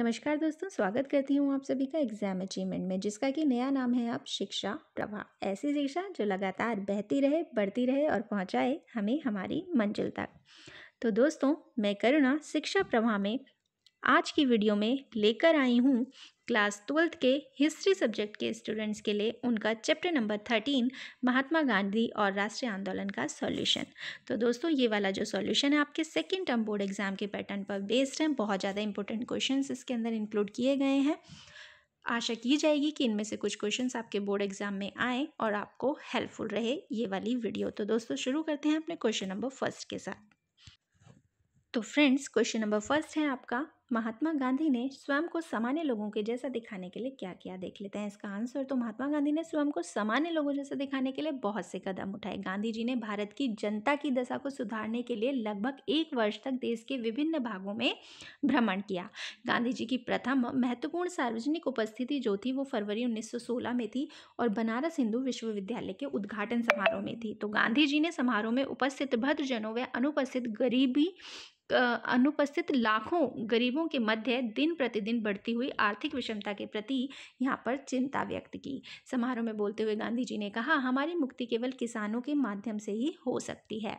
नमस्कार दोस्तों स्वागत करती हूँ आप सभी का एग्जाम अचीवमेंट में जिसका कि नया नाम है अब शिक्षा प्रभा ऐसी शिक्षा जो लगातार बहती रहे बढ़ती रहे और पहुँचाए हमें हमारी मंजिल तक तो दोस्तों मैं करुणा शिक्षा प्रभा में आज की वीडियो में लेकर आई हूँ क्लास ट्वेल्थ के हिस्ट्री सब्जेक्ट के स्टूडेंट्स के लिए उनका chapter number thirteen Mahatma Gandhi और राष्ट्रीय आंदोलन का सॉल्यूशन तो दोस्तों ये वाला जो सॉल्यूशन है आपके सेकेंड टर्म बोर्ड एग्जाम के पैटर्न पर बेस्ड हैं बहुत ज़्यादा इंपॉर्टेंट क्वेश्चन इसके अंदर इंक्लूड किए गए हैं आशा की जाएगी कि इनमें से कुछ क्वेश्चंस आपके बोर्ड एग्जाम में आए और आपको हेल्पफुल रहे ये वाली वीडियो तो दोस्तों शुरू करते हैं अपने क्वेश्चन नंबर फर्स्ट के साथ तो फ्रेंड्स क्वेश्चन नंबर फर्स्ट है आपका महात्मा गांधी ने स्वयं को सामान्य लोगों के जैसा दिखाने के लिए क्या किया देख लेते हैं इसका आंसर तो महात्मा गांधी ने स्वयं को सामान्य लोगों जैसा दिखाने के लिए बहुत से कदम उठाए गांधी जी ने भारत की जनता की दशा को सुधारने के लिए लगभग एक वर्ष तक देश के विभिन्न भागों में भ्रमण किया गांधी जी की प्रथम महत्वपूर्ण सार्वजनिक उपस्थिति जो थी वो फरवरी उन्नीस में थी और बनारस हिंदू विश्वविद्यालय के उद्घाटन समारोह में थी तो गांधी जी ने समारोह में उपस्थित भद्रजनों व अनुपस्थित गरीबी अनुपस्थित लाखों गरीबों के मध्य दिन प्रतिदिन बढ़ती हुई आर्थिक विषमता के प्रति यहाँ पर चिंता व्यक्त की समारोह में बोलते हुए गांधी जी ने कहा हमारी मुक्ति केवल किसानों के माध्यम से ही हो सकती है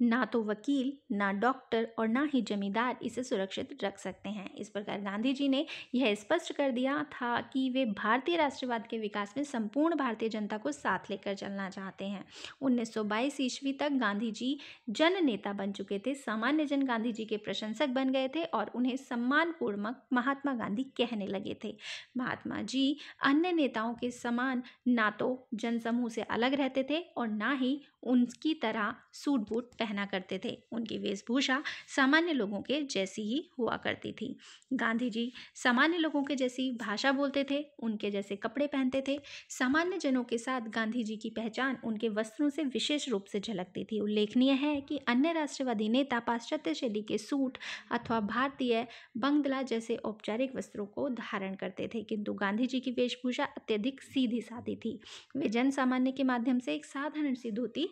ना तो वकील ना डॉक्टर और ना ही जमींदार इसे सुरक्षित रख सकते हैं इस प्रकार गांधी जी ने यह स्पष्ट कर दिया था कि वे भारतीय राष्ट्रवाद के विकास में संपूर्ण भारतीय जनता को साथ लेकर चलना चाहते हैं 1922 ईस्वी तक गांधी जी जन नेता बन चुके थे सामान्य जन गांधी जी के प्रशंसक बन गए थे और उन्हें सम्मानपूर्वक महात्मा गांधी कहने लगे थे महात्मा जी अन्य नेताओं के समान ना तो जनसमूह से अलग रहते थे और ना ही उनकी तरह सूट बूट पहना करते थे उनकी वेशभूषा सामान्य लोगों के जैसी ही हुआ करती थी गांधी जी सामान्य लोगों के जैसी भाषा बोलते थे उनके जैसे कपड़े पहनते थे सामान्य जनों के साथ गांधी जी की पहचान उनके वस्त्रों से विशेष रूप से झलकती थी उल्लेखनीय है कि अन्य राष्ट्रवादी नेता पाश्चात्य शैली के सूट अथवा भारतीय बंगला जैसे औपचारिक वस्त्रों को धारण करते थे किंतु गांधी जी की वेशभूषा अत्यधिक सीधी सादी थी वे जन सामान्य के माध्यम से एक साधारण सी धोती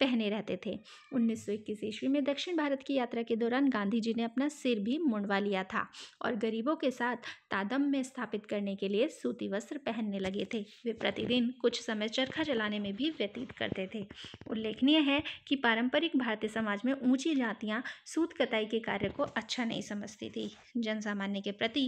पहने रहते थे 1921 ईस्वी में दक्षिण भारत की यात्रा के दौरान गांधी जी ने अपना सिर भी मुंडवा लिया था और गरीबों के साथ तादम में स्थापित करने के लिए सूती वस्त्र पहनने लगे थे वे प्रतिदिन कुछ समय चरखा चलाने में भी व्यतीत करते थे उल्लेखनीय है कि पारंपरिक भारतीय समाज में ऊंची जातियां सूत कताई के कार्य को अच्छा नहीं समझती थी जनसामान्य के प्रति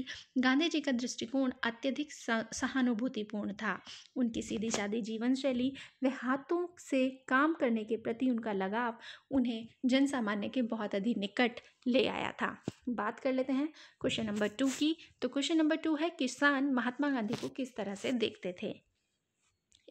गांधी जी का दृष्टिकोण अत्यधिक सहानुभूतिपूर्ण था उनकी सीधी सादी जीवन शैली वे हाथों से काम करने के प्रति उनका लगाव उन्हें जन सामान्य के बहुत अधिक निकट ले आया था बात कर लेते हैं क्वेश्चन नंबर टू की तो क्वेश्चन नंबर टू है किसान महात्मा गांधी को किस तरह से देखते थे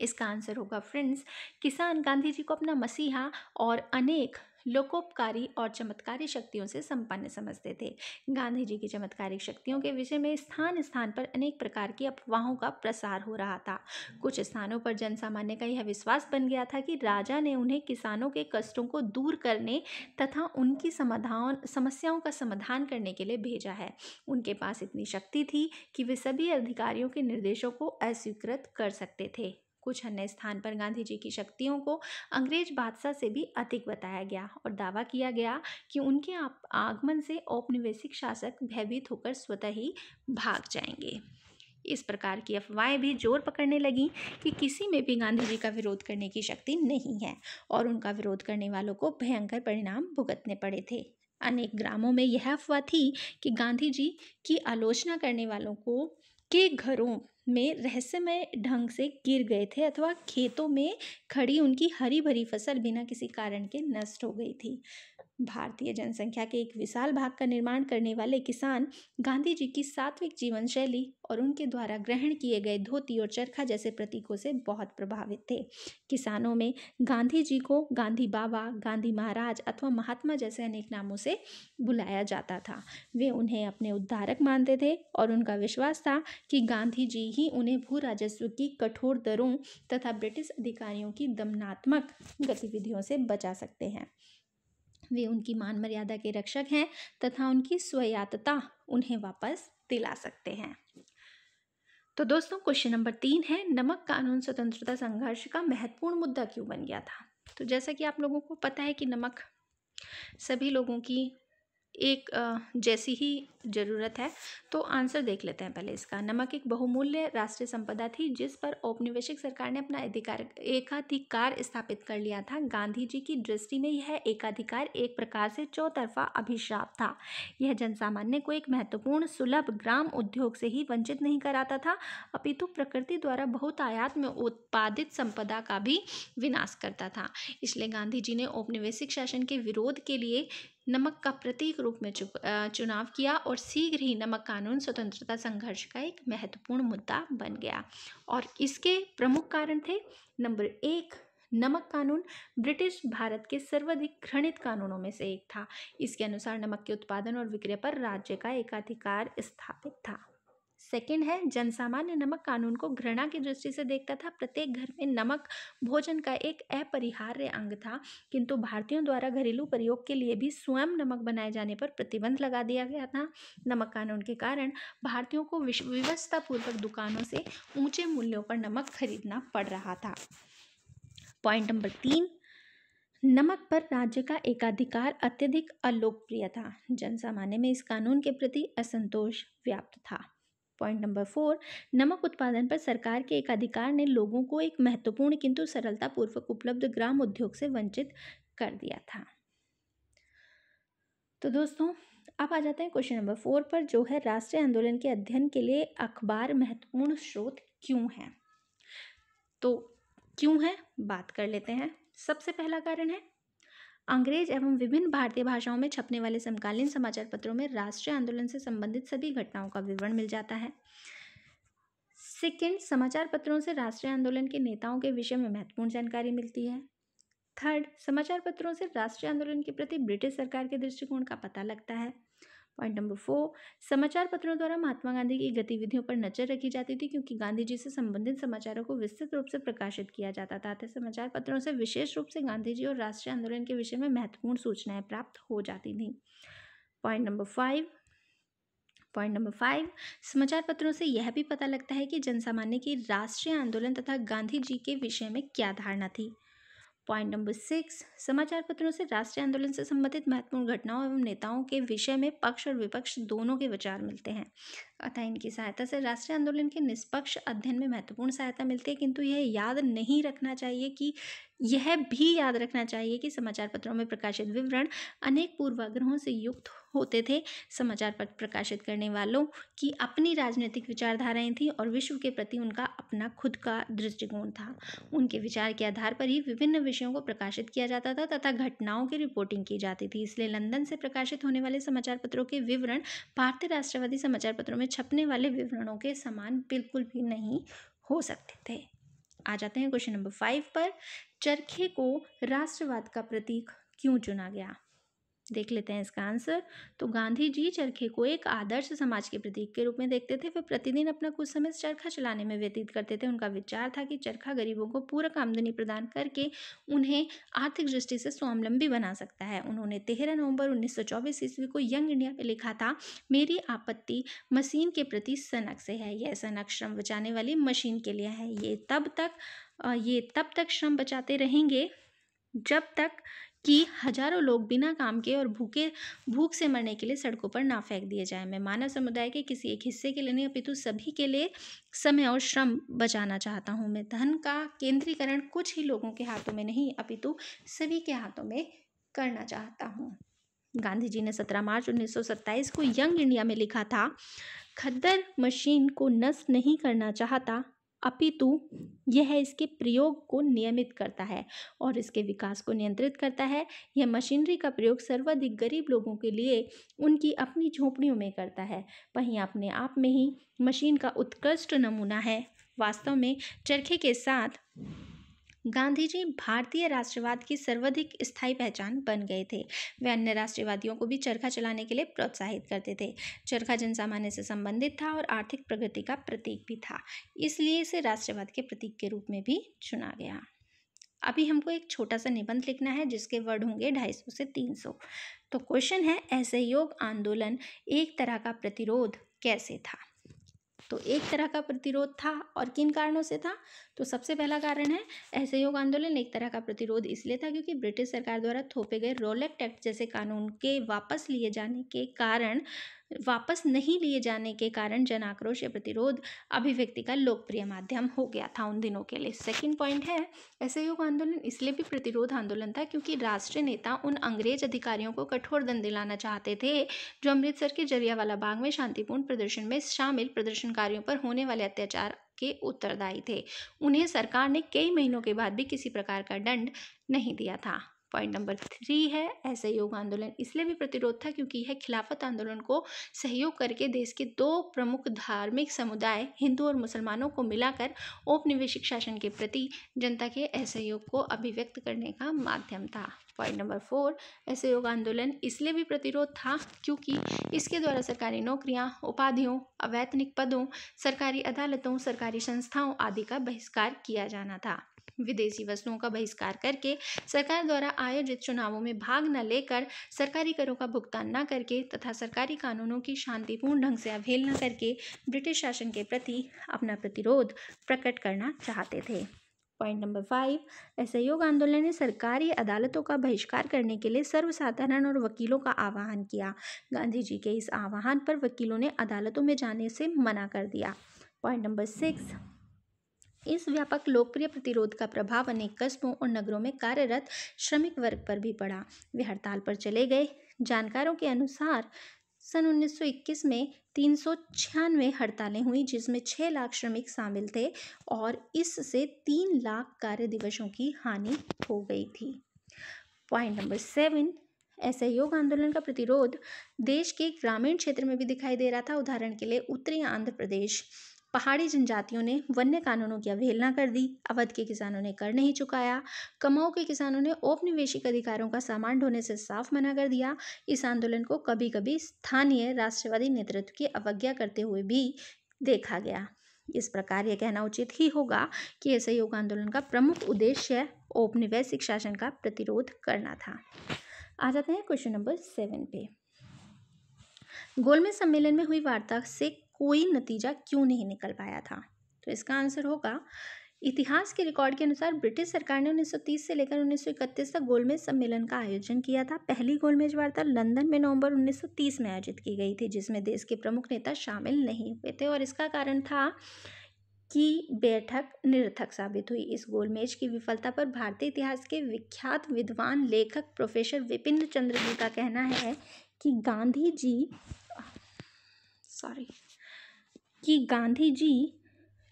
इसका आंसर होगा फ्रेंड्स किसान गांधी जी को अपना मसीहा और अनेक लोकोपकारी और चमत्कारी शक्तियों से संपन्न समझते थे गांधी जी की चमत्कारी शक्तियों के विषय में स्थान स्थान पर अनेक प्रकार की अफवाहों का प्रसार हो रहा था कुछ स्थानों पर जनसामान्य का यह विश्वास बन गया था कि राजा ने उन्हें किसानों के कष्टों को दूर करने तथा उनकी समाधान समस्याओं का समाधान करने के लिए भेजा है उनके पास इतनी शक्ति थी कि वे सभी अधिकारियों के निर्देशों को अस्वीकृत कर सकते थे कुछ अन्य स्थान पर गांधी जी की शक्तियों को अंग्रेज बादशाह से भी अधिक बताया गया और दावा किया गया कि उनके आगमन से औपनिवेशिक शासक भयभीत होकर स्वतः ही भाग जाएंगे इस प्रकार की अफवाहें भी जोर पकड़ने लगीं कि किसी में भी गांधी जी का विरोध करने की शक्ति नहीं है और उनका विरोध करने वालों को भयंकर परिणाम भुगतने पड़े थे अनेक ग्रामों में यह अफवाह थी कि गांधी जी की आलोचना करने वालों को के घरों में रहस्यमय ढंग से गिर गए थे अथवा खेतों में खड़ी उनकी हरी भरी फसल बिना किसी कारण के नष्ट हो गई थी भारतीय जनसंख्या के एक विशाल भाग का निर्माण करने वाले किसान गांधी जी की सात्विक जीवन शैली और उनके द्वारा ग्रहण किए गए धोती और चरखा जैसे प्रतीकों से बहुत प्रभावित थे किसानों में गांधी जी को गांधी बाबा गांधी महाराज अथवा महात्मा जैसे अनेक नामों से बुलाया जाता था वे उन्हें अपने उद्धारक मानते थे और उनका विश्वास था कि गांधी जी ही उन्हें भू राजस्व की कठोर दरों तथा ब्रिटिश अधिकारियों की दमनात्मक गतिविधियों से बचा सकते हैं वे उनकी मान मर्यादा के रक्षक हैं तथा उनकी स्वयातता उन्हें वापस दिला सकते हैं तो दोस्तों क्वेश्चन नंबर तीन है नमक कानून स्वतंत्रता संघर्ष का महत्वपूर्ण मुद्दा क्यों बन गया था तो जैसा कि आप लोगों को पता है कि नमक सभी लोगों की एक जैसी ही ज़रूरत है तो आंसर देख लेते हैं पहले इसका नमक एक बहुमूल्य राष्ट्रीय संपदा थी जिस पर औपनिवेशिक सरकार ने अपना अधिकार एकाधिकार स्थापित कर लिया था गांधी जी की दृष्टि में यह एकाधिकार एक प्रकार से चौतरफा अभिशाप था यह जनसामान्य को एक महत्वपूर्ण सुलभ ग्राम उद्योग से ही वंचित नहीं कराता था अपितु प्रकृति द्वारा बहुत आयात में उत्पादित संपदा का भी विनाश करता था इसलिए गांधी जी ने औपनिवेशिक शासन के विरोध के लिए नमक का प्रतीक रूप में चुनाव किया और शीघ्र ही नमक कानून स्वतंत्रता संघर्ष का एक महत्वपूर्ण मुद्दा बन गया और इसके प्रमुख कारण थे नंबर एक नमक कानून ब्रिटिश भारत के सर्वाधिक घृणित कानूनों में से एक था इसके अनुसार नमक के उत्पादन और विक्रय पर राज्य का एकाधिकार स्थापित था सेकेंड है जन सामान्य नमक कानून को घृणा की दृष्टि से देखता था प्रत्येक घर में नमक भोजन का एक अपरिहार्य अंग था किंतु भारतीयों द्वारा घरेलू प्रयोग के लिए भी स्वयं नमक बनाए जाने पर प्रतिबंध लगा दिया गया था नमक कानून के कारण भारतीयों को विवशतापूर्वक दुकानों से ऊंचे मूल्यों पर नमक खरीदना पड़ रहा था पॉइंट नंबर तीन नमक पर राज्य का एकाधिकार अत्यधिक अलोकप्रिय था जनसामान्य में इस कानून के प्रति असंतोष व्याप्त था पॉइंट नंबर फोर नमक उत्पादन पर सरकार के एक अधिकार ने लोगों को एक महत्वपूर्ण किंतु सरलतापूर्वक उपलब्ध ग्राम उद्योग से वंचित कर दिया था तो दोस्तों अब आ जाते हैं क्वेश्चन नंबर फोर पर जो है राष्ट्रीय आंदोलन के अध्ययन के लिए अखबार महत्वपूर्ण स्रोत क्यों है तो क्यों है बात कर लेते हैं सबसे पहला कारण है अंग्रेज एवं विभिन्न भारतीय भाषाओं में छपने वाले समकालीन समाचार पत्रों में राष्ट्रीय आंदोलन से संबंधित सभी घटनाओं का विवरण मिल जाता है सेकेंड समाचार पत्रों से राष्ट्रीय आंदोलन के नेताओं के विषय में महत्वपूर्ण जानकारी मिलती है थर्ड समाचार पत्रों से राष्ट्रीय आंदोलन के प्रति ब्रिटिश सरकार के दृष्टिकोण का पता लगता है पॉइंट नंबर फोर समाचार पत्रों द्वारा महात्मा गांधी की गतिविधियों पर नजर रखी जाती थी क्योंकि गांधी जी से संबंधित समाचारों को विस्तृत रूप से प्रकाशित किया जाता था अतः समाचार पत्रों से विशेष रूप से गांधी जी और राष्ट्रीय आंदोलन के विषय में महत्वपूर्ण सूचनाएं प्राप्त हो जाती थी point number five point number five समाचार पत्रों से यह भी पता लगता है कि जनसामान्य की राष्ट्रीय आंदोलन तथा गांधी जी के विषय में क्या धारणा थी पॉइंट नंबर सिक्स समाचार पत्रों से राष्ट्रीय आंदोलन से संबंधित महत्वपूर्ण घटनाओं एवं नेताओं के विषय में पक्ष और विपक्ष दोनों के विचार मिलते हैं अतः इनकी सहायता से राष्ट्रीय आंदोलन के निष्पक्ष अध्ययन में महत्वपूर्ण सहायता मिलती है किंतु यह याद नहीं रखना चाहिए कि यह भी याद रखना चाहिए कि समाचार पत्रों में प्रकाशित विवरण अनेक पूर्वाग्रहों से युक्त होते थे समाचार पत्र प्रकाशित करने वालों की अपनी राजनीतिक विचारधाराएं थीं और विश्व के प्रति उनका अपना खुद का दृष्टिकोण था उनके विचार के आधार पर ही विभिन्न विषयों को प्रकाशित किया जाता था तथा घटनाओं की रिपोर्टिंग की जाती थी इसलिए लंदन से प्रकाशित होने वाले समाचार पत्रों के विवरण भारतीय राष्ट्रवादी समाचार पत्रों में छपने वाले विवरणों के समान बिल्कुल भी नहीं हो सकते थे आ जाते हैं क्वेश्चन नंबर फाइव पर चरखे को राष्ट्रवाद का प्रतीक क्यों चुना गया देख लेते हैं इसका आंसर तो गांधी जी चरखे को एक आदर्श समाज के प्रतीक के रूप में देखते थे वे प्रतिदिन अपना कुछ समय चरखा चलाने में व्यतीत करते थे उनका विचार था कि चरखा गरीबों को पूरक आमदनी प्रदान करके उन्हें आर्थिक दृष्टि से स्वावलंबी बना सकता है उन्होंने तेरह नवंबर उन्नीस ईस्वी को यंग इंडिया में लिखा था मेरी आपत्ति मशीन के प्रति सनक से है यह सनक श्रम बचाने वाली मशीन के लिए है ये तब तक ये तब तक श्रम बचाते रहेंगे जब तक कि हजारों लोग बिना काम के और भूखे भूख से मरने के लिए सड़कों पर ना फेंक दिए जाए मैं मानव समुदाय के किसी एक हिस्से के लिए नहीं अपितु सभी के लिए समय और श्रम बचाना चाहता हूँ मैं धन का केंद्रीकरण कुछ ही लोगों के हाथों में नहीं अपितु सभी के हाथों में करना चाहता हूँ गांधी जी ने 17 मार्च 1927 को यंग इंडिया में लिखा था खद्दर मशीन को नष्ट नहीं करना चाहता अपितु यह इसके प्रयोग को नियमित करता है और इसके विकास को नियंत्रित करता है यह मशीनरी का प्रयोग सर्वाधिक गरीब लोगों के लिए उनकी अपनी झोपड़ियों में करता है वहीं अपने आप में ही मशीन का उत्कृष्ट नमूना है वास्तव में चरखे के साथ गांधी जी भारतीय राष्ट्रवाद की सर्वाधिक स्थायी पहचान बन गए थे वे अन्य राष्ट्रवादियों को भी चरखा चलाने के लिए प्रोत्साहित करते थे चरखा जनसामान्य से संबंधित था और आर्थिक प्रगति का प्रतीक भी था इसलिए इसे राष्ट्रवाद के प्रतीक के रूप में भी चुना गया अभी हमको एक छोटा सा निबंध लिखना है जिसके वर्ड होंगे ढाई सौ से तीन सौ तो क्वेश्चन है असहयोग आंदोलन एक तरह का प्रतिरोध कैसे था तो एक तरह का प्रतिरोध था और किन कारणों से था तो सबसे पहला कारण है असहयोग आंदोलन एक तरह का प्रतिरोध इसलिए था क्योंकि ब्रिटिश सरकार द्वारा थोपे गए रोलेक्ट एक्ट जैसे कानून के वापस लिए जाने के कारण वापस नहीं लिए जाने के कारण जन आक्रोश या प्रतिरोध अभिव्यक्ति का लोकप्रिय माध्यम हो गया था उन दिनों के लिए सेकंड पॉइंट है असहयोग आंदोलन इसलिए भी प्रतिरोध आंदोलन था क्योंकि राष्ट्रीय नेता उन अंग्रेज अधिकारियों को कठोर दंड दिलाना चाहते थे जो अमृतसर के जरियावाला बाग में शांतिपूर्ण प्रदर्शन में शामिल प्रदर्शनकारियों पर होने वाले अत्याचार के उत्तरदायी थे उन्हें सरकार ने कई महीनों के बाद भी किसी प्रकार का दंड नहीं दिया था पॉइंट नंबर थ्री है असहयोग आंदोलन इसलिए भी प्रतिरोध था क्योंकि यह खिलाफत आंदोलन को सहयोग करके देश के दो प्रमुख धार्मिक समुदाय हिंदू और मुसलमानों को मिलाकर औपनिवेशिक शासन के प्रति जनता के असहयोग को अभिव्यक्त करने का माध्यम था पॉइंट नंबर फोर असहयोग आंदोलन इसलिए भी प्रतिरोध था क्योंकि इसके द्वारा सरकारी नौकरियां उपाधियों अवैतनिक पदों सरकारी अदालतों सरकारी संस्थाओं आदि का बहिष्कार किया जाना था विदेशी वस्तुओं का बहिष्कार करके सरकार द्वारा आयोजित चुनावों में भाग न लेकर सरकारी करों का भुगतान न करके तथा सरकारी कानूनों की शांतिपूर्ण ढंग से अवहेलना करके ब्रिटिश शासन के प्रति अपना प्रतिरोध प्रकट करना चाहते थे पॉइंट नंबर फाइव असहयोग आंदोलन ने सरकारी अदालतों का बहिष्कार करने के लिए सर्वसाधारण और वकीलों का आह्वान किया गांधी जी के इस आह्वान पर वकीलों ने अदालतों में जाने से मना कर दिया पॉइंट नंबर सिक्स इस व्यापक लोकप्रिय प्रतिरोध का प्रभाव अनेक कस्बों और नगरों में कार्यरत श्रमिक वर्ग पर भी पड़ा वे हड़ताल पर चले गए जानकारों के अनुसार सन 1921 में तीन सौ छियानवे हड़तालें हुई जिसमें छः लाख श्रमिक शामिल थे और इससे तीन लाख कार्य दिवसों की हानि हो गई थी पॉइंट नंबर सेवन असहयोग आंदोलन का प्रतिरोध देश के ग्रामीण क्षेत्र में भी दिखाई दे रहा था उदाहरण के लिए उत्तरी आंध्र प्रदेश पहाड़ी जनजातियों ने वन्य कानूनों की अवहेलना कर दी अवध के किसानों ने कर नहीं चुकाया कमाऊ के किसानों ने औपनिवेशिक अधिकारों का सामान ढोने से साफ मना कर दिया इस आंदोलन को कभी कभी स्थानीय राष्ट्रवादी नेतृत्व की अवज्ञा करते हुए भी देखा गया इस प्रकार यह कहना उचित ही होगा कि असहयोग आंदोलन का प्रमुख उद्देश्य औपनिवेशिक शासन का प्रतिरोध करना था आ जाते हैं क्वेश्चन नंबर सेवन पे गोलमेज सम्मेलन में हुई वार्ता से कोई नतीजा क्यों नहीं निकल पाया था तो इसका आंसर होगा इतिहास के रिकॉर्ड के अनुसार ब्रिटिश सरकार ने 1930 से लेकर 1931 तक गोलमेज सम्मेलन का आयोजन किया था पहली गोलमेज वार्ता लंदन में नवंबर 1930 में आयोजित की गई थी जिसमें देश के प्रमुख नेता शामिल नहीं हुए थे और इसका कारण था कि बैठक निरर्थक साबित हुई इस गोलमेज की विफलता पर भारतीय इतिहास के विख्यात विद्वान लेखक प्रोफेसर विपिन चंद्र जी का कहना है कि गांधी जी सॉरी कि गांधी जी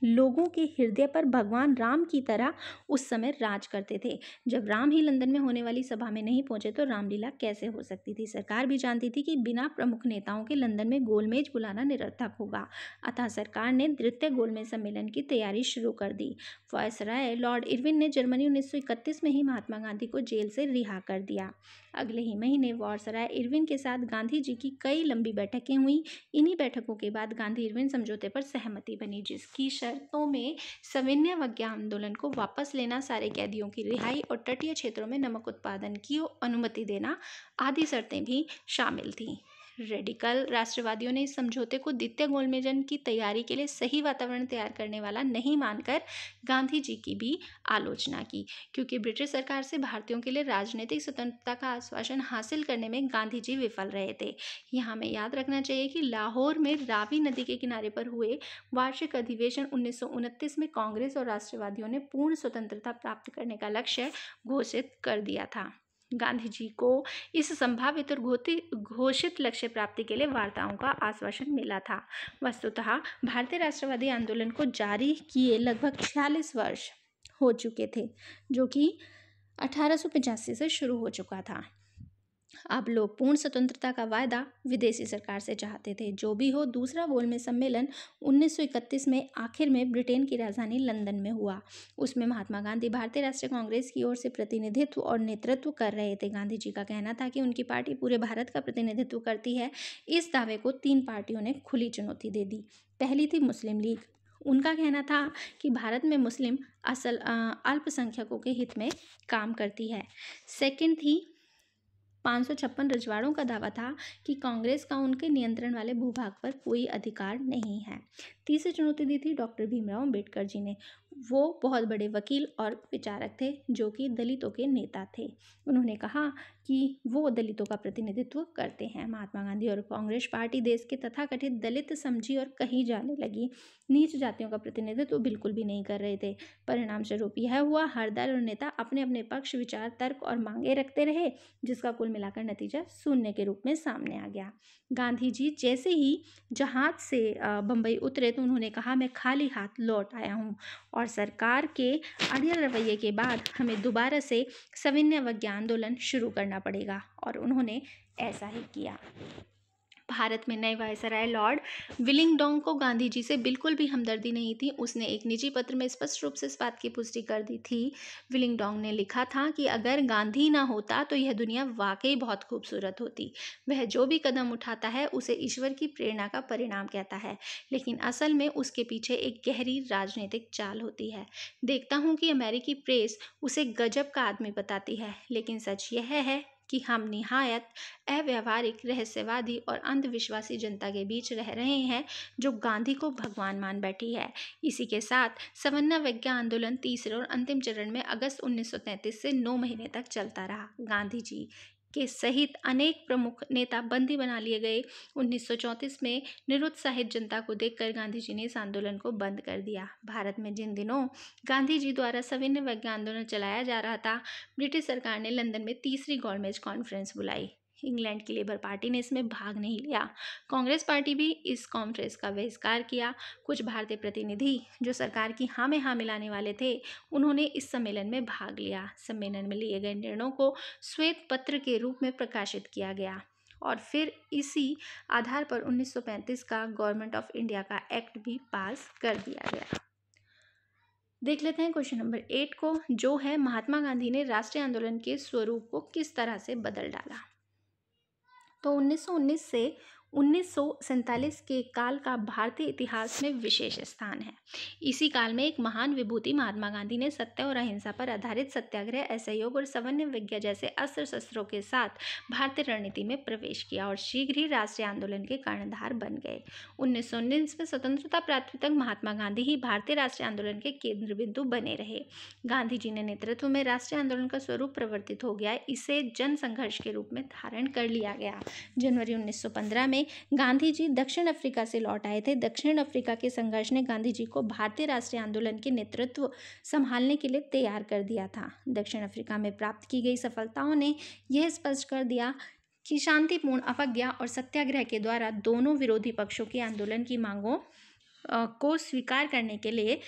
लोगों के हृदय पर भगवान राम की तरह उस समय राज करते थे जब राम ही लंदन में होने वाली सभा में नहीं पहुंचे तो रामलीला कैसे हो सकती थी सरकार भी जानती थी कि बिना प्रमुख नेताओं के लंदन में गोलमेज बुलाना निरर्थक होगा अतः सरकार ने द्वितीय गोलमेज सम्मेलन की तैयारी शुरू कर दी वायसराय लॉर्ड इरविन ने जर्मनी उन्नीस में ही महात्मा गांधी को जेल से रिहा कर दिया अगले ही महीने वारसराय इरविन के साथ गांधी जी की कई लंबी बैठकें हुई इन्हीं बैठकों के बाद गांधी इरविन समझौते पर सहमति बनी जिसकी शर्तों में सविन्य वज्ञा आंदोलन को वापस लेना सारे कैदियों की रिहाई और तटीय क्षेत्रों में नमक उत्पादन की अनुमति देना आदि शर्तें भी शामिल थीं रेडिकल राष्ट्रवादियों ने इस समझौते को द्वितीय गोलमेजन की तैयारी के लिए सही वातावरण तैयार करने वाला नहीं मानकर गांधी जी की भी आलोचना की क्योंकि ब्रिटिश सरकार से भारतीयों के लिए राजनीतिक स्वतंत्रता का आश्वासन हासिल करने में गांधी जी विफल रहे थे यहाँ हमें याद रखना चाहिए कि लाहौर में रावी नदी के किनारे पर हुए वार्षिक अधिवेशन उन्नीस में कांग्रेस और राष्ट्रवादियों ने पूर्ण स्वतंत्रता प्राप्त करने का लक्ष्य घोषित कर दिया था गांधी जी को इस संभावित और घोषित लक्ष्य प्राप्ति के लिए वार्ताओं का आश्वासन मिला था वस्तुतः भारतीय राष्ट्रवादी आंदोलन को जारी किए लगभग छियालीस वर्ष हो चुके थे जो कि अठारह से शुरू हो चुका था आप लोग पूर्ण स्वतंत्रता का वायदा विदेशी सरकार से चाहते थे जो भी हो दूसरा गोलमेज सम्मेलन 1931 में आखिर में ब्रिटेन की राजधानी लंदन में हुआ उसमें महात्मा गांधी भारतीय राष्ट्रीय कांग्रेस की ओर से प्रतिनिधित्व और नेतृत्व कर रहे थे गांधी जी का कहना था कि उनकी पार्टी पूरे भारत का प्रतिनिधित्व करती है इस दावे को तीन पार्टियों ने खुली चुनौती दे दी पहली थी मुस्लिम लीग उनका कहना था कि भारत में मुस्लिम असल अल्पसंख्यकों के हित में काम करती है सेकंड थी 556 रजवाड़ों का दावा था कि कांग्रेस का उनके नियंत्रण वाले भूभाग पर कोई अधिकार नहीं है तीसरी चुनौती दी थी डॉक्टर भीमराव अम्बेडकर जी ने वो बहुत बड़े वकील और विचारक थे जो कि दलितों के नेता थे उन्होंने कहा कि वो दलितों का प्रतिनिधित्व करते हैं महात्मा गांधी और कांग्रेस पार्टी देश के तथाकथित दलित समझी और कहीं जाने लगी नीच जातियों का प्रतिनिधित्व बिल्कुल भी नहीं कर रहे थे परिणाम स्वरूप यह हुआ हर दल और नेता अपने अपने पक्ष विचार तर्क और मांगे रखते रहे जिसका कुल मिलाकर नतीजा शून्य के रूप में सामने आ गया गांधी जी जैसे ही जहाज से बम्बई उतरे तो उन्होंने कहा मैं खाली हाथ लौट आया हूँ और सरकार के अड़ियल रवैये के बाद हमें दोबारा से सविनय आंदोलन शुरू करना पड़ेगा और उन्होंने ऐसा ही किया भारत में नए वायसराय लॉर्ड विलिंगडोंग को गांधी जी से बिल्कुल भी हमदर्दी नहीं थी उसने एक निजी पत्र में स्पष्ट रूप से इस बात की पुष्टि कर दी थी विलिंगडोंग ने लिखा था कि अगर गांधी ना होता तो यह दुनिया वाकई बहुत खूबसूरत होती वह जो भी कदम उठाता है उसे ईश्वर की प्रेरणा का परिणाम कहता है लेकिन असल में उसके पीछे एक गहरी राजनीतिक चाल होती है देखता हूँ कि अमेरिकी प्रेस उसे गजब का आदमी बताती है लेकिन सच यह है कि हम निहायत अव्यवहारिक रहस्यवादी और अंधविश्वासी जनता के बीच रह रहे हैं जो गांधी को भगवान मान बैठी है इसी के साथ सवन्ना विज्ञा आंदोलन तीसरे और अंतिम चरण में अगस्त 1933 से नौ महीने तक चलता रहा गांधी जी के सहित अनेक प्रमुख नेता बंदी बना लिए गए 1934 में निरुत्साहित जनता को देखकर गांधी जी ने इस आंदोलन को बंद कर दिया भारत में जिन दिनों गांधी जी द्वारा सविन्य वैज्ञान आंदोलन चलाया जा रहा था ब्रिटिश सरकार ने लंदन में तीसरी गोलमेज कॉन्फ्रेंस बुलाई इंग्लैंड की लेबर पार्टी ने इसमें भाग नहीं लिया कांग्रेस पार्टी भी इस कॉन्फ्रेंस का बहिष्कार किया कुछ भारतीय प्रतिनिधि जो सरकार की हाँ में हाँ मिलाने वाले थे उन्होंने इस सम्मेलन में भाग लिया सम्मेलन में लिए गए निर्णयों को श्वेत पत्र के रूप में प्रकाशित किया गया और फिर इसी आधार पर 1935 का गवर्नमेंट ऑफ इंडिया का एक्ट भी पास कर दिया गया देख लेते हैं क्वेश्चन नंबर एट को जो है महात्मा गांधी ने राष्ट्रीय आंदोलन के स्वरूप को किस तरह से बदल डाला तो 1919 से उन्नीस के काल का भारतीय इतिहास में विशेष स्थान है इसी काल में एक महान विभूति महात्मा गांधी ने सत्य और अहिंसा पर आधारित सत्याग्रह असहयोग और सवन्य विज्ञा जैसे अस्त्र शस्त्रों के साथ भारतीय रणनीति में प्रवेश किया और शीघ्र ही राष्ट्रीय आंदोलन के कर्णधार बन गए उन्नीस में स्वतंत्रता प्राप्ति तक महात्मा गांधी ही भारतीय राष्ट्रीय आंदोलन के केंद्र बिंदु बने रहे गांधी जी ने नेतृत्व में राष्ट्रीय आंदोलन का स्वरूप प्रवर्तित हो गया इसे जन संघर्ष के रूप में धारण कर लिया गया जनवरी उन्नीस में में गांधी जी दक्षिण अफ्रीका से लौट आए थे दक्षिण अफ्रीका के संघर्ष ने गांधी जी को भारतीय राष्ट्रीय आंदोलन के नेतृत्व संभालने के लिए तैयार कर दिया था दक्षिण अफ्रीका में प्राप्त की गई सफलताओं ने यह स्पष्ट कर दिया कि शांतिपूर्ण अवज्ञा और सत्याग्रह के द्वारा दोनों विरोधी पक्षों के आंदोलन की मांगों को स्वीकार करने के लिए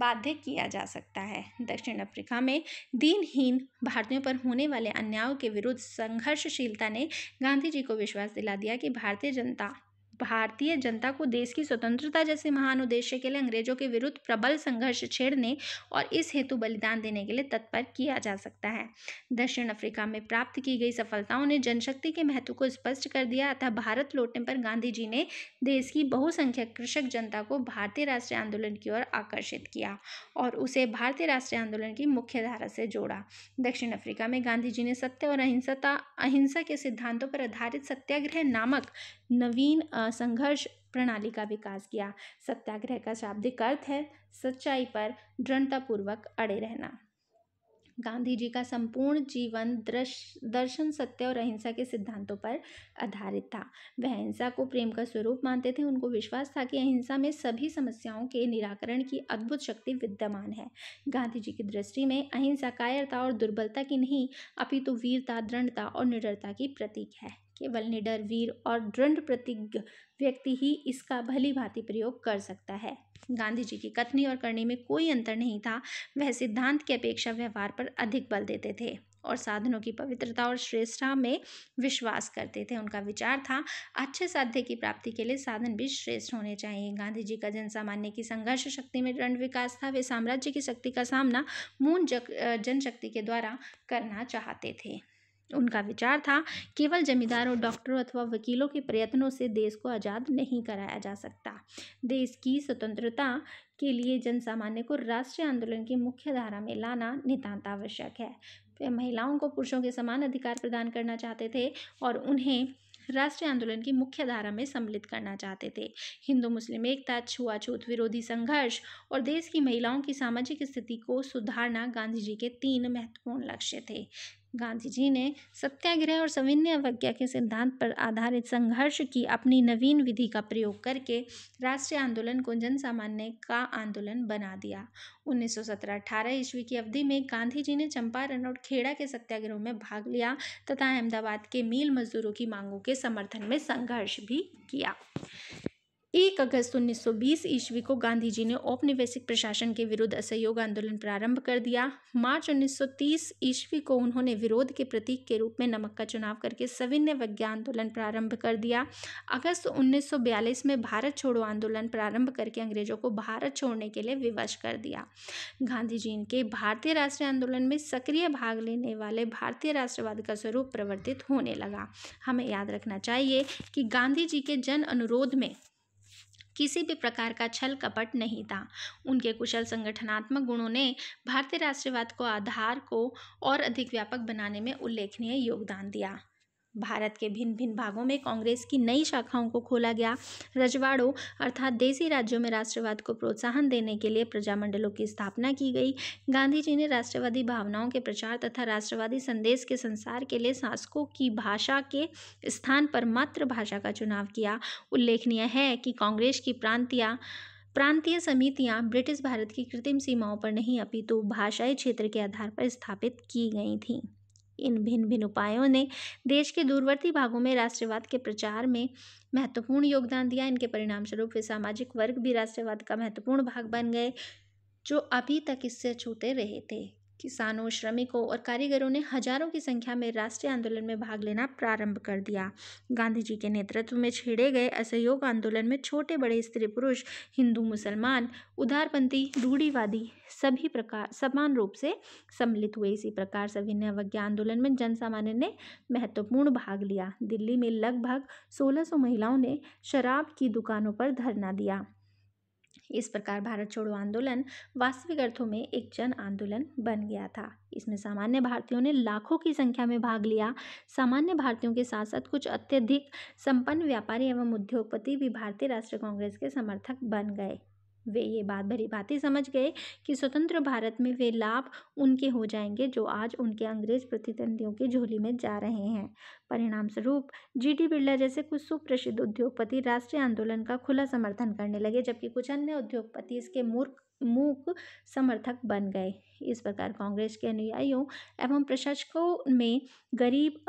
बाध्य किया जा सकता है दक्षिण अफ्रीका में दीनहीन भारतीयों पर होने वाले अन्यायों के विरुद्ध संघर्षशीलता ने गांधी जी को विश्वास दिला दिया कि भारतीय जनता भारतीय जनता को देश की स्वतंत्रता जैसे महान उद्देश्य के लिए अंग्रेजों के विरुद्ध प्रबल संघर्ष छेड़ने और इस हेतु बलिदान देने के लिए तत्पर किया जा सकता है दक्षिण अफ्रीका में प्राप्त की गई सफलताओं ने जनशक्ति के महत्व को स्पष्ट कर दिया अतः भारत लौटने पर गांधी जी ने देश की बहुसंख्यक कृषक जनता को भारतीय राष्ट्रीय आंदोलन की ओर आकर्षित किया और उसे भारतीय राष्ट्रीय आंदोलन की मुख्य धारा से जोड़ा दक्षिण अफ्रीका में गांधी जी ने सत्य और अहिंसता अहिंसा के सिद्धांतों पर आधारित सत्याग्रह नामक नवीन संघर्ष प्रणाली का विकास किया सत्याग्रह का शाब्दिक अर्थ है सच्चाई पर दृढ़तापूर्वक अड़े रहना गांधी जी का संपूर्ण जीवन दृश दर्शन सत्य और अहिंसा के सिद्धांतों पर आधारित था वह अहिंसा को प्रेम का स्वरूप मानते थे उनको विश्वास था कि अहिंसा में सभी समस्याओं के निराकरण की अद्भुत शक्ति विद्यमान है गांधी जी की दृष्टि में अहिंसा कायरता और दुर्बलता की नहीं अपितु तो वीरता दृढ़ता और निडरता की प्रतीक है केवल निडर वीर और दृढ़ प्रतिज्ञ व्यक्ति ही इसका भली भांति प्रयोग कर सकता है गांधी जी की कथनी और करनी में कोई अंतर नहीं था वह सिद्धांत की अपेक्षा व्यवहार पर अधिक बल देते थे और साधनों की पवित्रता और श्रेष्ठता में विश्वास करते थे उनका विचार था अच्छे साध्य की प्राप्ति के लिए साधन भी श्रेष्ठ होने चाहिए गांधी जी का जन सामान्य की संघर्ष शक्ति में दृढ़ विकास था वे साम्राज्य की शक्ति का सामना मूल जनशक्ति के द्वारा करना चाहते थे उनका विचार था केवल जमींदारों डॉक्टरों अथवा वकीलों के प्रयत्नों से देश को आज़ाद नहीं कराया जा सकता देश की स्वतंत्रता के लिए जन सामान्य को राष्ट्रीय आंदोलन की मुख्य धारा में लाना नितांत आवश्यक है वे महिलाओं को पुरुषों के समान अधिकार प्रदान करना चाहते थे और उन्हें राष्ट्रीय आंदोलन की मुख्य धारा में सम्मिलित करना चाहते थे हिंदू मुस्लिम एकता छुआछूत विरोधी संघर्ष और देश की महिलाओं की सामाजिक स्थिति को सुधारना गांधी जी के तीन महत्वपूर्ण लक्ष्य थे गांधी जी ने सत्याग्रह और सविनय अवज्ञा के सिद्धांत पर आधारित संघर्ष की अपनी नवीन विधि का प्रयोग करके राष्ट्रीय आंदोलन को जन सामान्य का आंदोलन बना दिया 1917-18 ईस्वी की अवधि में गांधी जी ने चंपारण और खेड़ा के सत्याग्रहों में भाग लिया तथा अहमदाबाद के मील मजदूरों की मांगों के समर्थन में संघर्ष भी किया एक अगस्त 1920 ईस्वी को गांधी जी ने औपनिवेशिक प्रशासन के विरुद्ध असहयोग आंदोलन प्रारंभ कर दिया मार्च 1930 ईस्वी को उन्होंने विरोध के प्रतीक के रूप में नमक का चुनाव करके सविनय वज्ञा आंदोलन प्रारंभ कर दिया अगस्त 1942 में भारत छोड़ो आंदोलन प्रारंभ करके अंग्रेजों को भारत छोड़ने के लिए विवश कर दिया गांधी जी के भारतीय राष्ट्रीय आंदोलन में सक्रिय भाग लेने वाले भारतीय राष्ट्रवाद का स्वरूप प्रवर्तित होने लगा हमें याद रखना चाहिए कि गांधी जी के जन अनुरोध में किसी भी प्रकार का छल कपट नहीं था उनके कुशल संगठनात्मक गुणों ने भारतीय राष्ट्रवाद को आधार को और अधिक व्यापक बनाने में उल्लेखनीय योगदान दिया भारत के भिन्न भिन्न भागों में कांग्रेस की नई शाखाओं को खोला गया रजवाड़ों अर्थात देसी राज्यों में राष्ट्रवाद को प्रोत्साहन देने के लिए प्रजामंडलों की स्थापना की गई गांधी जी ने राष्ट्रवादी भावनाओं के प्रचार तथा राष्ट्रवादी संदेश के संसार के लिए शासकों की भाषा के स्थान पर मातृभाषा का चुनाव किया उल्लेखनीय है कि कांग्रेस की प्रांतिया प्रांतीय समितियां ब्रिटिश भारत की कृत्रिम सीमाओं पर नहीं अपितु तो भाषाई क्षेत्र के आधार पर स्थापित की गई थीं इन भिन्न भिन्न उपायों ने देश के दूरवर्ती भागों में राष्ट्रवाद के प्रचार में महत्वपूर्ण योगदान दिया इनके परिणामस्वरूप वे सामाजिक वर्ग भी राष्ट्रवाद का महत्वपूर्ण भाग बन गए जो अभी तक इससे छूते रहे थे किसानों श्रमिकों और कारीगरों ने हजारों की संख्या में राष्ट्रीय आंदोलन में भाग लेना प्रारंभ कर दिया गांधी जी के नेतृत्व में छेड़े गए असहयोग आंदोलन में छोटे बड़े स्त्री पुरुष हिंदू मुसलमान उदारपंथी रूढ़ीवादी सभी प्रकार समान रूप से सम्मिलित हुए इसी प्रकार सविनय अवज्ञा आंदोलन में जन सामान्य ने महत्वपूर्ण भाग लिया दिल्ली में लगभग 1600 महिलाओं ने शराब की दुकानों पर धरना दिया इस प्रकार भारत छोड़ो आंदोलन वास्तविक अर्थों में एक जन आंदोलन बन गया था इसमें सामान्य भारतीयों ने लाखों की संख्या में भाग लिया सामान्य भारतीयों के साथ साथ कुछ अत्यधिक संपन्न व्यापारी एवं उद्योगपति भी भारतीय राष्ट्रीय कांग्रेस के समर्थक बन गए वे ये बात भरी बातें समझ गए कि स्वतंत्र भारत में वे लाभ उनके हो जाएंगे जो आज उनके अंग्रेज प्रतिद्वंदियों की झोली में जा रहे हैं परिणाम स्वरूप जी टी बिरला जैसे कुछ सुप्रसिद्ध उद्योगपति राष्ट्रीय आंदोलन का खुला समर्थन करने लगे जबकि कुछ अन्य उद्योगपति इसके मूर्ख मूक समर्थक बन गए इस प्रकार कांग्रेस के अनुयायियों एवं प्रशासकों में गरीब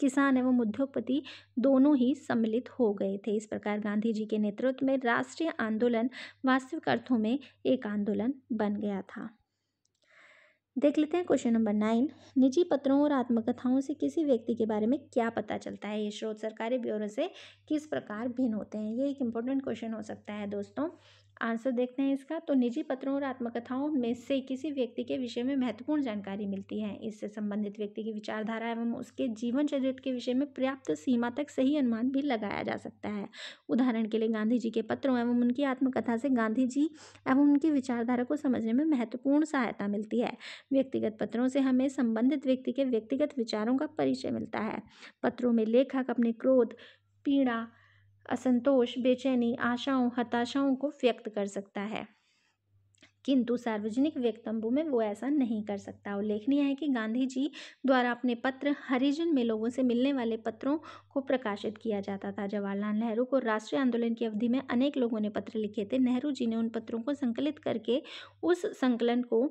किसान एवं उद्योगपति दोनों ही सम्मिलित हो गए थे इस प्रकार गांधी जी के नेतृत्व में राष्ट्रीय आंदोलन वास्तविक अर्थों में एक आंदोलन बन गया था देख लेते हैं क्वेश्चन नंबर नाइन निजी पत्रों और आत्मकथाओं से किसी व्यक्ति के बारे में क्या पता चलता है ये स्रोत सरकारी ब्यौरों से किस प्रकार भिन्न होते हैं ये एक इम्पोर्टेंट क्वेश्चन हो सकता है दोस्तों आंसर देखते हैं इसका तो निजी पत्रों और आत्मकथाओं में से किसी व्यक्ति के विषय में महत्वपूर्ण जानकारी मिलती है इससे संबंधित व्यक्ति की विचारधारा एवं उसके जीवन चरित्र के विषय में पर्याप्त सीमा तक सही अनुमान भी लगाया जा सकता है उदाहरण के लिए गांधी जी के पत्रों एवं उनकी आत्मकथा से गांधी जी एवं उनकी विचारधारा को समझने में महत्वपूर्ण सहायता मिलती है व्यक्तिगत पत्रों से हमें संबंधित व्यक्ति के व्यक्तिगत विचारों का परिचय मिलता है पत्रों में लेखक अपने क्रोध पीड़ा असंतोष बेचैनी आशाओं हताशाओं को व्यक्त कर सकता है किंतु सार्वजनिक वक्तव्यों में वो ऐसा नहीं कर सकता उल्लेखनीय है कि गांधी जी द्वारा अपने पत्र हरिजन में लोगों से मिलने वाले पत्रों को प्रकाशित किया जाता था जवाहरलाल नेहरू को राष्ट्रीय आंदोलन की अवधि में अनेक लोगों ने पत्र लिखे थे नेहरू जी ने उन पत्रों को संकलित करके उस संकलन को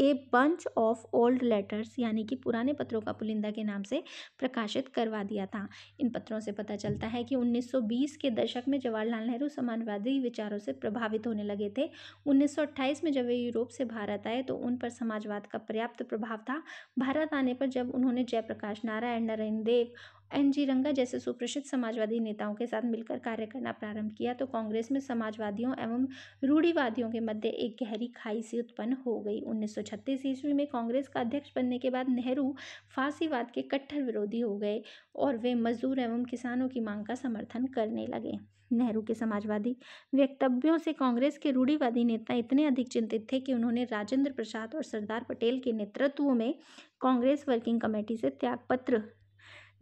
a bunch of old letters यानी कि पुराने पत्रों का पुलिंदा के नाम से प्रकाशित करवा दिया था इन पत्रों से पता चलता है कि 1920 के दशक में जवाहरलाल नेहरू समानवादी विचारों से प्रभावित होने लगे थे 1928 में जब वे यूरोप से भारत आए तो उन पर समाजवाद का पर्याप्त प्रभाव था भारत आने पर जब उन्होंने जयप्रकाश नारायण नरेंद्र देव रंगा जैसे सुप्रसिद्ध समाजवादी नेताओं के साथ मिलकर कार्य करना प्रारंभ किया तो कांग्रेस में समाजवादियों एवं रूढ़ीवादियों के मध्य एक गहरी खाई सी उत्पन्न हो गई छत्तीस ईस्वी में कांग्रेस का अध्यक्ष बनने के बाद नेहरू फांसीवाद के कट्टर विरोधी हो गए और वे मजदूर एवं किसानों की मांग का समर्थन करने लगे नेहरू के समाजवादी वक्तव्यों से कांग्रेस के रूढ़ीवादी नेता इतने अधिक चिंतित थे कि उन्होंने राजेंद्र प्रसाद और सरदार पटेल के नेतृत्व में कांग्रेस वर्किंग कमेटी से त्यागपत्र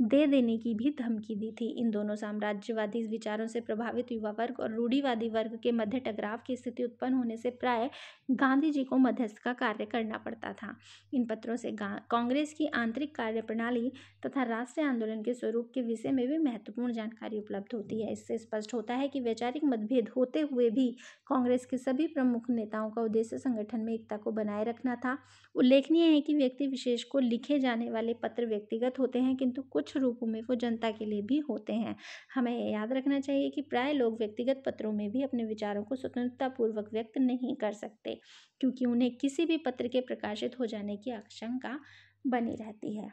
दे देने की भी धमकी दी थी इन दोनों साम्राज्यवादी विचारों से प्रभावित युवा वर्ग और रूढ़ीवादी वर्ग के मध्य टकराव की स्थिति उत्पन्न होने से प्राय गांधी जी को मध्यस्थ का कार्य करना पड़ता था इन पत्रों से कांग्रेस की आंतरिक कार्यप्रणाली तथा राष्ट्रीय आंदोलन के स्वरूप के विषय में भी महत्वपूर्ण जानकारी उपलब्ध होती है इससे स्पष्ट होता है कि वैचारिक मतभेद होते हुए भी कांग्रेस के सभी प्रमुख नेताओं का उद्देश्य संगठन में एकता को बनाए रखना था उल्लेखनीय है कि व्यक्ति विशेष को लिखे जाने वाले पत्र व्यक्तिगत होते हैं किंतु कुछ कुछ रूपों में वो जनता के लिए भी होते हैं हमें यह याद रखना चाहिए कि प्राय लोग व्यक्तिगत पत्रों में भी अपने विचारों को स्वतंत्रतापूर्वक व्यक्त नहीं कर सकते क्योंकि उन्हें किसी भी पत्र के प्रकाशित हो जाने की आशंका बनी रहती है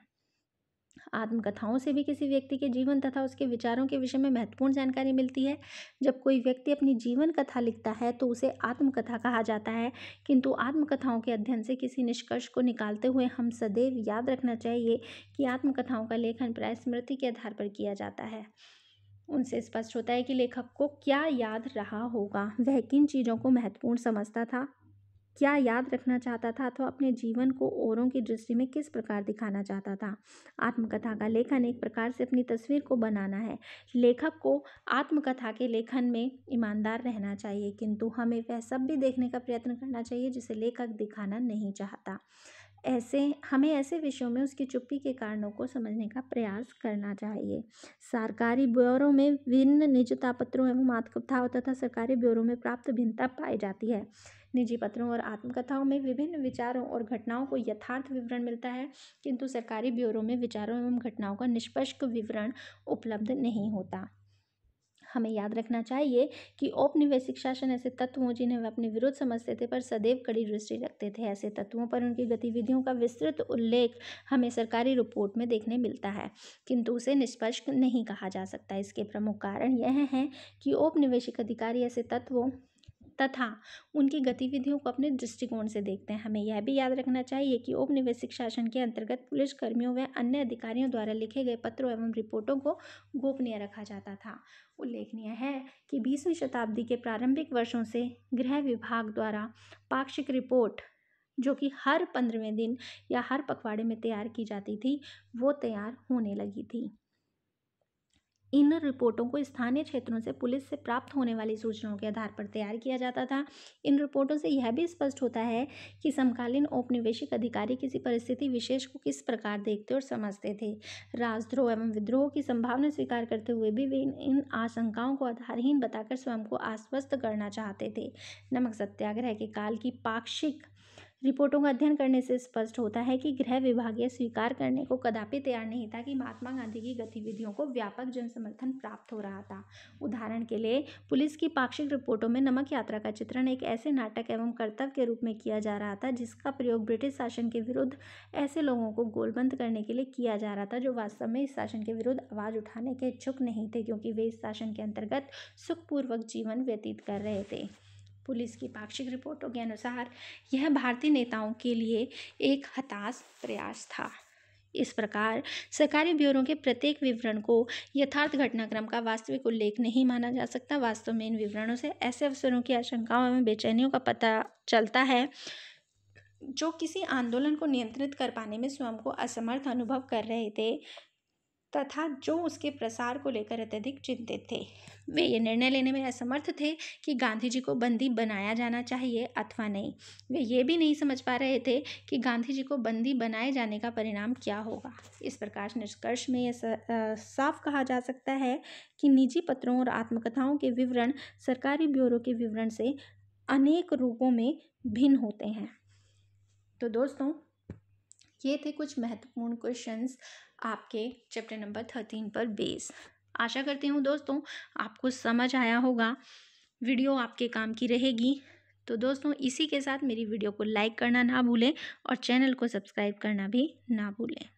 आत्मकथाओं से भी किसी व्यक्ति के जीवन तथा उसके विचारों के विषय में महत्वपूर्ण जानकारी मिलती है जब कोई व्यक्ति अपनी जीवन कथा लिखता है तो उसे आत्मकथा कहा जाता है किंतु आत्मकथाओं के अध्ययन से किसी निष्कर्ष को निकालते हुए हम सदैव याद रखना चाहिए कि आत्मकथाओं का लेखन प्राय स्मृति के आधार पर किया जाता है उनसे स्पष्ट होता है कि लेखक को क्या याद रहा होगा वह किन चीज़ों को महत्वपूर्ण समझता था क्या याद रखना चाहता था अथवा अपने जीवन को औरों की दृष्टि में किस प्रकार दिखाना चाहता था आत्मकथा का लेखन एक प्रकार से अपनी तस्वीर को बनाना है लेखक को आत्मकथा के लेखन में ईमानदार रहना चाहिए किंतु हमें वह सब भी देखने का प्रयत्न करना चाहिए जिसे लेखक दिखाना नहीं चाहता ऐसे हमें ऐसे विषयों में उसकी चुप्पी के कारणों को समझने का प्रयास करना चाहिए सरकारी ब्यौरों में भिन्न निजता पत्रों एवं आत्मकथाओं तथा सरकारी ब्यौरों में प्राप्त भिन्नता पाई जाती है निजी पत्रों और आत्मकथाओं में विभिन्न विचारों और घटनाओं को यथार्थ विवरण मिलता है किंतु सरकारी ब्यौरों में विचारों एवं घटनाओं का निष्पक्ष विवरण उपलब्ध नहीं होता हमें याद रखना चाहिए कि औपनिवेशिक शासन ऐसे तत्व हों जिन्हें वे अपने विरोध समझते थे पर सदैव कड़ी दृष्टि रखते थे ऐसे तत्वों पर उनकी गतिविधियों का विस्तृत उल्लेख हमें सरकारी रिपोर्ट में देखने मिलता है किंतु उसे निष्पक्ष नहीं कहा जा सकता इसके प्रमुख कारण यह हैं कि औपनिवेशिक अधिकारी ऐसे तत्वों तथा उनकी गतिविधियों को अपने दृष्टिकोण से देखते हैं हमें यह भी याद रखना चाहिए कि औपनिवेशिक शासन के अंतर्गत पुलिस कर्मियों व अन्य अधिकारियों द्वारा लिखे गए पत्रों एवं रिपोर्टों को गोपनीय रखा जाता था उल्लेखनीय है कि बीसवीं शताब्दी के प्रारंभिक वर्षों से गृह विभाग द्वारा पाक्षिक रिपोर्ट जो कि हर पंद्रहवें दिन या हर पखवाड़े में तैयार की जाती थी वो तैयार होने लगी थी इन रिपोर्टों को स्थानीय क्षेत्रों से पुलिस से प्राप्त होने वाली सूचनाओं के आधार पर तैयार किया जाता था इन रिपोर्टों से यह भी स्पष्ट होता है कि समकालीन औपनिवेशिक अधिकारी किसी परिस्थिति विशेष को किस प्रकार देखते और समझते थे राजद्रोह एवं विद्रोह की संभावना स्वीकार करते हुए भी वे इन आशंकाओं को आधारहीन बताकर स्वयं को आश्वस्त करना चाहते थे नमक सत्याग्रह के काल की पाक्षिक रिपोर्टों का अध्ययन करने से स्पष्ट होता है कि गृह विभाग यह स्वीकार करने को कदापि तैयार नहीं था कि महात्मा गांधी की गतिविधियों को व्यापक जन समर्थन प्राप्त हो रहा था उदाहरण के लिए पुलिस की पाक्षिक रिपोर्टों में नमक यात्रा का चित्रण एक ऐसे नाटक एवं कर्तव्य के रूप में किया जा रहा था जिसका प्रयोग ब्रिटिश शासन के विरुद्ध ऐसे लोगों को गोलबंद करने के लिए किया जा रहा था जो वास्तव में इस शासन के विरुद्ध आवाज़ उठाने के इच्छुक नहीं थे क्योंकि वे इस शासन के अंतर्गत सुखपूर्वक जीवन व्यतीत कर रहे थे पुलिस की पाक्षिक रिपोर्टों के अनुसार यह भारतीय नेताओं के लिए एक हताश प्रयास था इस प्रकार सरकारी ब्यूरों के प्रत्येक विवरण को यथार्थ घटनाक्रम का वास्तविक उल्लेख नहीं माना जा सकता वास्तव में इन विवरणों से ऐसे अवसरों की आशंकाओं एवं बेचैनियों का पता चलता है जो किसी आंदोलन को नियंत्रित कर पाने में स्वयं को असमर्थ अनुभव कर रहे थे तथा जो उसके प्रसार को लेकर अत्यधिक चिंतित थे वे ये निर्णय लेने में असमर्थ थे कि गांधी जी को बंदी बनाया जाना चाहिए अथवा नहीं वे ये भी नहीं समझ पा रहे थे कि गांधी जी को बंदी बनाए जाने का परिणाम क्या होगा इस प्रकार निष्कर्ष में यह साफ कहा जा सकता है कि निजी पत्रों और आत्मकथाओं के विवरण सरकारी ब्यूरो के विवरण से अनेक रूपों में भिन्न होते हैं तो दोस्तों ये थे कुछ महत्वपूर्ण क्वेश्चंस आपके चैप्टर नंबर थर्टीन पर बेस आशा करती हूँ दोस्तों आपको समझ आया होगा वीडियो आपके काम की रहेगी तो दोस्तों इसी के साथ मेरी वीडियो को लाइक करना ना भूलें और चैनल को सब्सक्राइब करना भी ना भूलें